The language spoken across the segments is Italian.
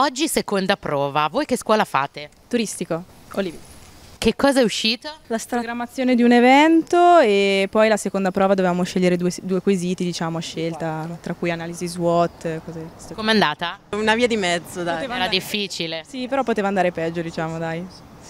Oggi seconda prova, voi che scuola fate? Turistico, Olivia. Che cosa è uscito? La programmazione di un evento e poi la seconda prova dovevamo scegliere due, due quesiti, diciamo, scelta, tra cui analisi SWOT. Cose. Com'è andata? Una via di mezzo, dai. Poteva Era difficile. Sì, però poteva andare peggio, diciamo, dai.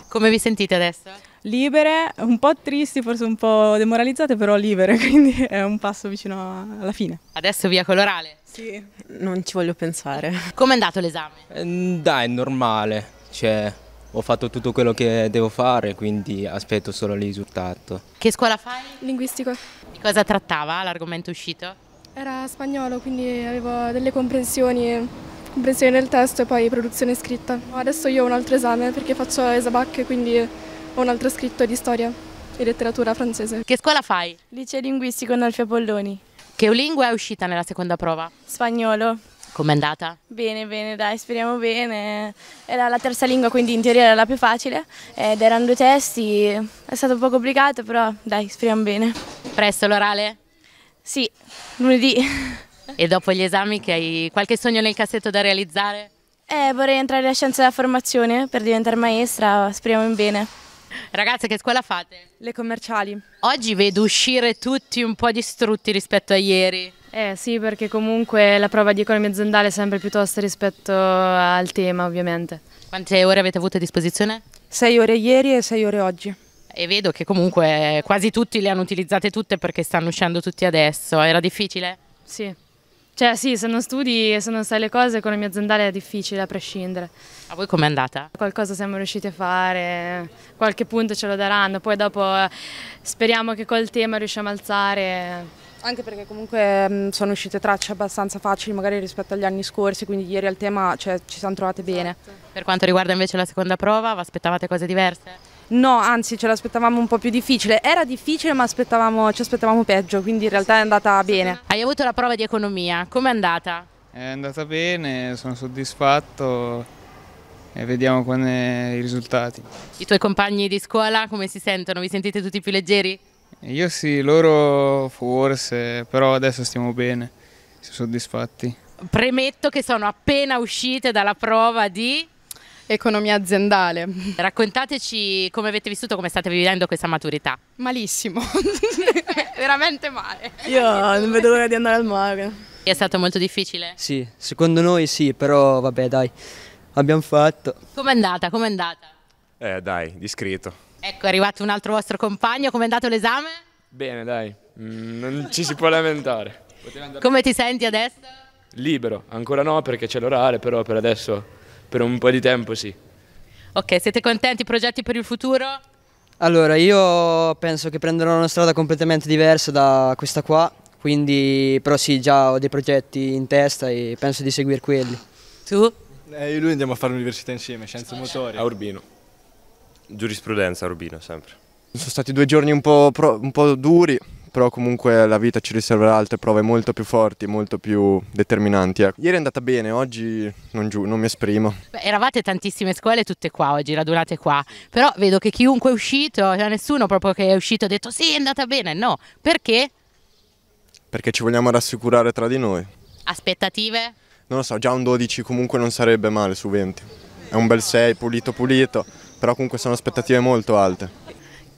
Come vi sentite adesso? libere, un po' tristi, forse un po' demoralizzate, però libere, quindi è un passo vicino alla fine. Adesso via colorale? Sì. Non ci voglio pensare. Come è andato l'esame? Eh, dai, normale, cioè ho fatto tutto quello che devo fare, quindi aspetto solo il risultato. Che scuola fai? Linguistico. Di cosa trattava l'argomento uscito? Era spagnolo, quindi avevo delle comprensioni, comprensioni del testo e poi produzione scritta. Adesso io ho un altro esame perché faccio esabac, quindi un altro scritto di storia e letteratura francese. Che scuola fai? Liceo linguistico in Alfio Polloni. Che lingua è uscita nella seconda prova? Spagnolo. Com'è andata? Bene, bene, dai, speriamo bene. Era la terza lingua, quindi in teoria era la più facile ed erano due testi, è stato un po' complicato, però dai, speriamo bene. Presto l'orale? Sì, lunedì. E dopo gli esami che hai qualche sogno nel cassetto da realizzare? Eh, vorrei entrare a scienze della formazione per diventare maestra, speriamo in bene. Ragazze, che scuola fate? Le commerciali. Oggi vedo uscire tutti un po' distrutti rispetto a ieri. Eh sì, perché comunque la prova di economia aziendale è sempre piuttosto rispetto al tema, ovviamente. Quante ore avete avuto a disposizione? Sei ore ieri e sei ore oggi. E vedo che comunque quasi tutti le hanno utilizzate tutte perché stanno uscendo tutti adesso. Era difficile? Sì, cioè sì, se non studi e se non sai le cose, economia aziendale è difficile a prescindere. A voi com'è andata? Qualcosa siamo riusciti a fare, qualche punto ce lo daranno, poi dopo eh, speriamo che col tema riusciamo a alzare anche perché comunque mm, sono uscite tracce abbastanza facili magari rispetto agli anni scorsi, quindi ieri al tema cioè, ci siamo trovate bene. Esatto. Per quanto riguarda invece la seconda prova, vi aspettavate cose diverse? No, anzi ce l'aspettavamo un po' più difficile. Era difficile ma aspettavamo, ci aspettavamo peggio, quindi in realtà è andata bene. Hai avuto la prova di economia, com'è andata? È andata bene, sono soddisfatto e vediamo con i risultati. I tuoi compagni di scuola come si sentono? Vi sentite tutti più leggeri? Io sì, loro forse, però adesso stiamo bene, siamo soddisfatti. Premetto che sono appena uscite dalla prova di economia aziendale. Raccontateci come avete vissuto, come state vivendo questa maturità. Malissimo, veramente male. Io non vedo l'ora di andare al mare. È stato molto difficile? Sì, secondo noi sì, però vabbè dai, abbiamo fatto. Com'è andata? Com'è andata? Eh dai, discreto. Ecco, è arrivato un altro vostro compagno, com'è andato l'esame? Bene dai, mm, non ci si può lamentare. Come ti senti adesso? Libero, ancora no perché c'è l'orale, però per adesso per un po' di tempo sì. Ok, siete contenti? Progetti per il futuro? Allora, io penso che prenderò una strada completamente diversa da questa qua, quindi però sì, già ho dei progetti in testa e penso di seguire quelli. Tu? Eh, io e lui andiamo a fare l'università insieme, scienze motorie. A Urbino. Giurisprudenza a Urbino, sempre. Sono stati due giorni un po', un po duri, però comunque la vita ci riserverà altre prove molto più forti, molto più determinanti. Ecco. Ieri è andata bene, oggi non, giù, non mi esprimo. Beh, eravate tantissime scuole tutte qua oggi, radunate qua, però vedo che chiunque è uscito, cioè nessuno proprio che è uscito ha detto sì è andata bene, no, perché? Perché ci vogliamo rassicurare tra di noi. Aspettative? Non lo so, già un 12 comunque non sarebbe male su 20. È un bel 6, pulito pulito, però comunque sono aspettative molto alte.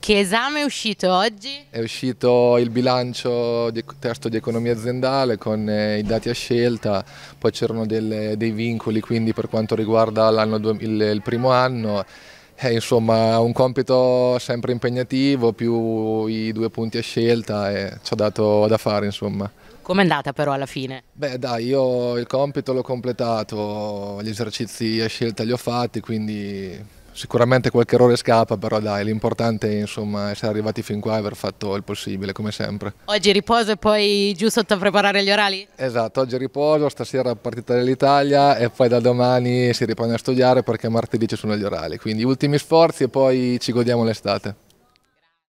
Che esame è uscito oggi? È uscito il bilancio di, testo di economia aziendale con eh, i dati a scelta, poi c'erano dei vincoli quindi per quanto riguarda il, il, primo anno. Eh, insomma, un compito sempre impegnativo, più i due punti a scelta, e ci ha dato da fare, insomma. Com'è andata però alla fine? Beh dai, io il compito l'ho completato, gli esercizi a scelta li ho fatti, quindi Sicuramente qualche errore scappa, però dai, l'importante è insomma, essere arrivati fin qua e aver fatto il possibile, come sempre. Oggi riposo e poi giù sotto a preparare gli orali? Esatto, oggi riposo, stasera partita dell'Italia e poi da domani si riprende a studiare perché martedì ci sono gli orali. Quindi ultimi sforzi e poi ci godiamo l'estate.